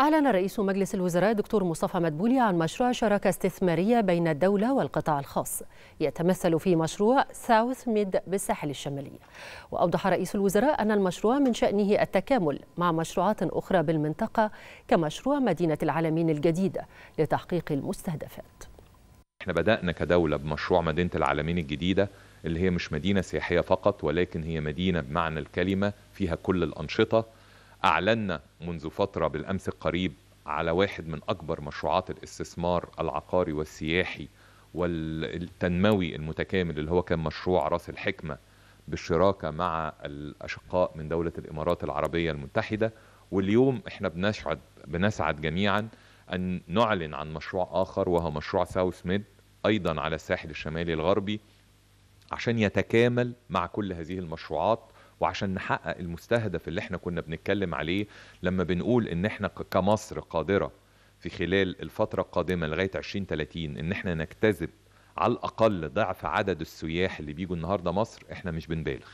أعلن رئيس مجلس الوزراء دكتور مصطفى مدبولي عن مشروع شراكة استثمارية بين الدولة والقطاع الخاص يتمثل في مشروع ساوث ميد بالساحل الشمالي وأوضح رئيس الوزراء أن المشروع من شأنه التكامل مع مشروعات أخرى بالمنطقة كمشروع مدينة العالمين الجديدة لتحقيق المستهدفات احنا بدأنا كدولة بمشروع مدينة العالمين الجديدة اللي هي مش مدينة سياحية فقط ولكن هي مدينة بمعنى الكلمة فيها كل الأنشطة أعلنا منذ فترة بالأمس القريب على واحد من أكبر مشروعات الاستثمار العقاري والسياحي والتنموي المتكامل اللي هو كان مشروع راس الحكمة بالشراكة مع الأشقاء من دولة الإمارات العربية المتحدة واليوم احنا بنسعد بنسعد جميعا أن نعلن عن مشروع آخر وهو مشروع ساوث ميد أيضا على الساحل الشمالي الغربي عشان يتكامل مع كل هذه المشروعات وعشان نحقق المستهدف اللي احنا كنا بنتكلم عليه لما بنقول ان احنا كمصر قادرة في خلال الفترة القادمة لغاية 2030 ان احنا نجتذب على الاقل ضعف عدد السياح اللي بيجوا النهارده مصر احنا مش بنبالغ